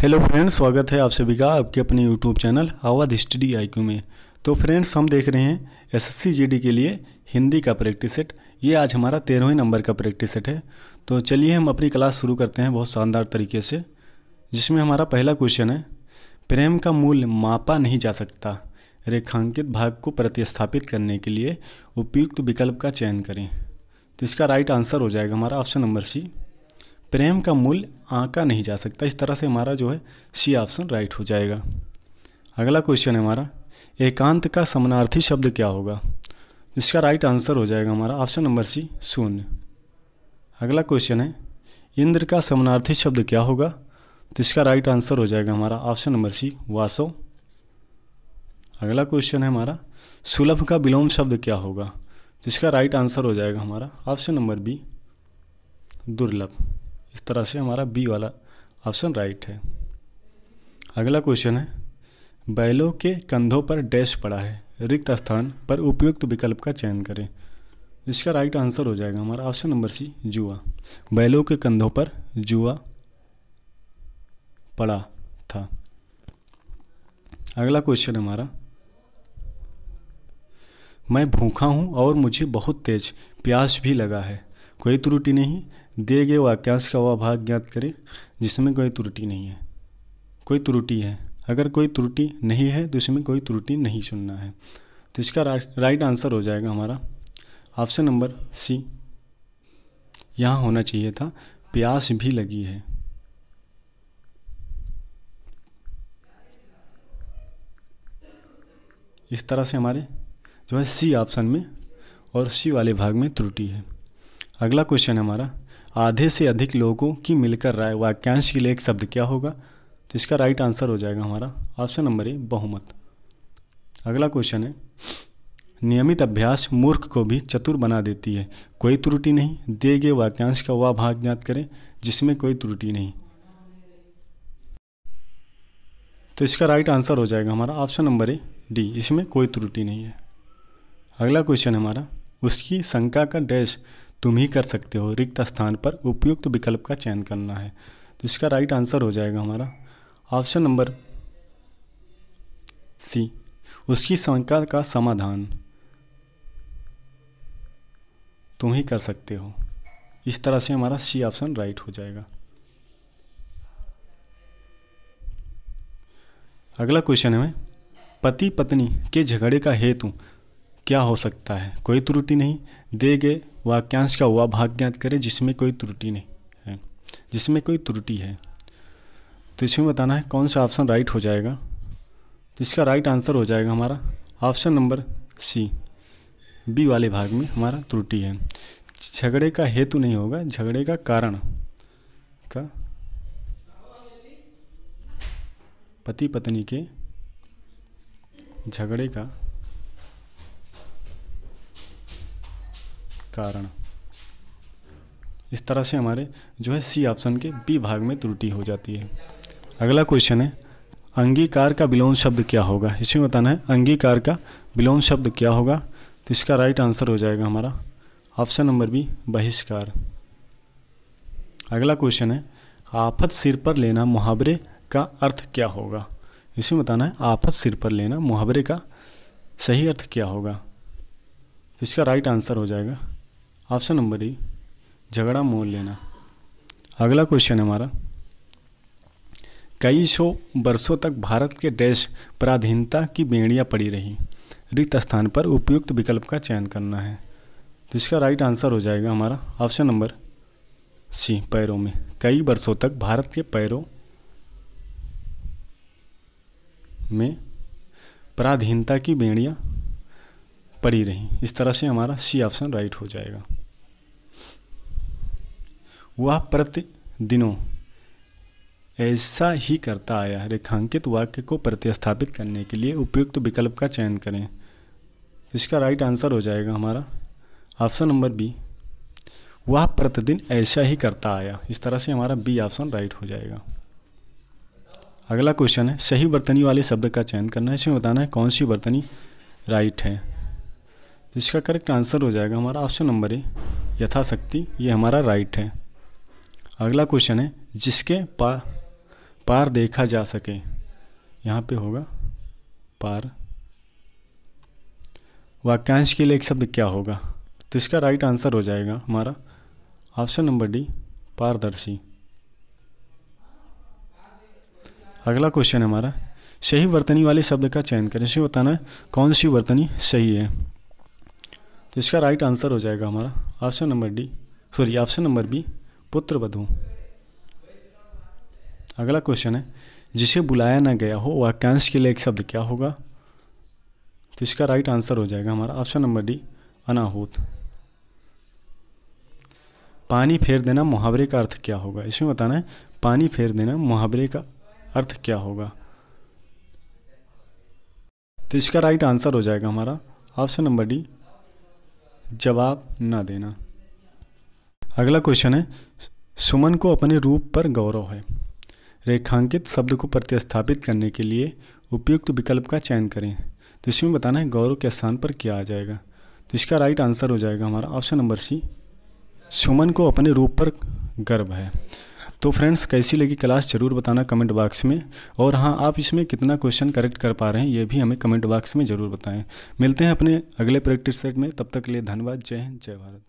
hello friends स्वागत है आप सभी का आपके अपने यूट्यूब चैनल आवाद हिस्ट्री क्यू में तो फ्रेंड्स हम देख रहे हैं एसएससी जीडी के लिए हिंदी का प्रैक्टिस सेट ये आज हमारा तेरहवें नंबर का प्रैक्टिस सेट है तो चलिए हम अपनी क्लास शुरू करते हैं बहुत शानदार तरीके से जिसमें हमारा पहला क्वेश्चन है प्रेम का मूल मापा नहीं जा सकता रेखांकित भाग को प्रतिस्थापित करने के लिए उपयुक्त विकल्प का चयन करें तो इसका राइट आंसर हो जाएगा हमारा ऑप्शन नंबर सी प्रेम का मूल आँका नहीं जा सकता इस तरह से हमारा जो है सी ऑप्शन राइट हो जाएगा अगला क्वेश्चन है हमारा एकांत का समानार्थी शब्द क्या होगा इसका राइट आंसर हो जाएगा हमारा ऑप्शन नंबर सी शून्य अगला क्वेश्चन है इंद्र का समानार्थी शब्द क्या होगा तो इसका राइट आंसर हो जाएगा हमारा ऑप्शन नंबर सी वासो अगला क्वेश्चन है हमारा सुलभ का विलोम शब्द क्या होगा जिसका राइट आंसर हो जाएगा हमारा ऑप्शन नंबर बी दुर्लभ इस तरह से हमारा बी वाला ऑप्शन राइट है अगला क्वेश्चन है बैलों के कंधों पर डैश पड़ा है रिक्त स्थान पर उपयुक्त विकल्प का चयन करें इसका राइट आंसर हो जाएगा हमारा ऑप्शन नंबर सी जुआ बैलों के कंधों पर जुआ पड़ा था अगला क्वेश्चन हमारा मैं भूखा हूं और मुझे बहुत तेज प्यास भी लगा है कोई त्रुटि नहीं दिए गए वाक्यांश का वह भाग ज्ञात करें जिसमें कोई त्रुटि नहीं है कोई त्रुटि है अगर कोई त्रुटि नहीं है तो इसमें कोई त्रुटि नहीं सुनना है तो इसका रा, राइट आंसर हो जाएगा हमारा ऑप्शन नंबर सी यहाँ होना चाहिए था प्यास भी लगी है इस तरह से हमारे जो है सी ऑप्शन में और सी वाले भाग में त्रुटि है अगला क्वेश्चन हमारा आधे से अधिक लोगों की मिलकर राय वाक्यांश के लिए एक शब्द क्या होगा तो इसका राइट आंसर हो जाएगा हमारा ऑप्शन नंबर ए बहुमत अगला क्वेश्चन है नियमित अभ्यास मूर्ख को भी चतुर बना देती है कोई त्रुटि नहीं दिए गए वाक्यांश का वह भाग ज्ञात करें जिसमें कोई त्रुटि नहीं तो इसका राइट आंसर हो जाएगा हमारा ऑप्शन नंबर ए डी इसमें कोई त्रुटि नहीं है अगला क्वेश्चन हमारा उसकी शंका का डैश तुम ही कर सकते हो रिक्त स्थान पर उपयुक्त विकल्प का चयन करना है तो इसका राइट आंसर हो जाएगा हमारा ऑप्शन नंबर सी उसकी शंका का समाधान तुम ही कर सकते हो इस तरह से हमारा सी ऑप्शन राइट हो जाएगा अगला क्वेश्चन है पति पत्नी के झगड़े का हेतु क्या हो सकता है कोई त्रुटि नहीं दे गए वाक्यांश का हुआ भाग ज्ञात करें जिसमें कोई त्रुटि नहीं है जिसमें कोई त्रुटि है तो इसमें बताना है कौन सा ऑप्शन राइट हो जाएगा तो इसका राइट आंसर हो जाएगा हमारा ऑप्शन नंबर सी बी वाले भाग में हमारा त्रुटि है झगड़े का हेतु नहीं होगा झगड़े का कारण का पति पत्नी के झगड़े का कारण इस तरह से हमारे जो है सी ऑप्शन के बी भाग में त्रुटि हो जाती है अगला क्वेश्चन है अंगीकार का विलोम शब्द क्या होगा इसमें बताना है अंगीकार का विलोम शब्द क्या होगा तो इसका राइट आंसर हो जाएगा हमारा ऑप्शन नंबर बी बहिष्कार अगला क्वेश्चन है आफत सिर पर लेना मुहावरे का अर्थ क्या होगा इसमें बताना है आफत सिर पर लेना मुहावरे का सही अर्थ क्या होगा तो इसका राइट आंसर हो जाएगा ऑप्शन नंबर ई झगड़ा मोल लेना अगला क्वेश्चन है हमारा कई सौ वर्षों तक भारत के देश पराधीनता की बेड़ियाँ पड़ी रही रिक्त स्थान पर उपयुक्त विकल्प का चयन करना है तो इसका राइट आंसर हो जाएगा हमारा ऑप्शन नंबर सी पैरों में कई वर्षों तक भारत के पैरों में पराधीनता की बेड़ियाँ पड़ी रहीं इस तरह से हमारा सी ऑप्शन राइट हो जाएगा वह प्रतिदिनों ऐसा ही करता आया रेखांकित वाक्य को प्रतिस्थापित करने के लिए उपयुक्त विकल्प का चयन करें इसका राइट आंसर हो जाएगा हमारा ऑप्शन नंबर बी वह प्रतिदिन ऐसा ही करता आया इस तरह से हमारा बी ऑप्शन राइट हो जाएगा अगला क्वेश्चन है सही बर्तनी वाले शब्द का चयन करना है इसमें बताना है कौन सी बर्तनी राइट है जिसका इसका करेक्ट आंसर हो जाएगा हमारा ऑप्शन नंबर ए यथाशक्ति ये हमारा राइट है अगला क्वेश्चन है जिसके पा पार देखा जा सके यहाँ पे होगा पार वाक्यांश के लिए एक शब्द क्या होगा तो इसका राइट आंसर हो जाएगा हमारा ऑप्शन नंबर डी पारदर्शी अगला क्वेश्चन है हमारा सही वर्तनी वाले शब्द का चयन करें इसे बताना है कौन सी वर्तनी सही है तो इसका राइट आंसर हो जाएगा हमारा option number D sorry option number B पुत्र बधू अगला क्वेश्चन है जिसे बुलाया ना गया हो वाक्यांश के लिए एक शब्द क्या होगा तो इसका राइट आंसर हो जाएगा हमारा ऑप्शन नंबर डी अनाहूत पानी फेर देना मुहावरे का अर्थ क्या होगा इसमें बताना है पानी फेर देना मुहावरे का अर्थ क्या होगा तो इसका राइट आंसर हो जाएगा हमारा ऑप्शन नंबर डी जवाब ना देना अगला क्वेश्चन है सुमन को अपने रूप पर गौरव है रेखांकित शब्द को प्रतिस्थापित करने के लिए उपयुक्त विकल्प का चयन करें तो इसमें बताना है गौरव के स्थान पर क्या आ जाएगा तो इसका राइट आंसर हो जाएगा हमारा ऑप्शन नंबर सी सुमन को अपने रूप पर गर्व है तो फ्रेंड्स कैसी लगी क्लास ज़रूर बताना कमेंट बॉक्स में और हाँ आप इसमें कितना क्वेश्चन करेक्ट कर पा रहे हैं ये भी हमें कमेंट बॉक्स में ज़रूर बताएं मिलते हैं अपने अगले प्रैक्टिस सेट में तब तक के लिए धन्यवाद जय हिंद जय भारत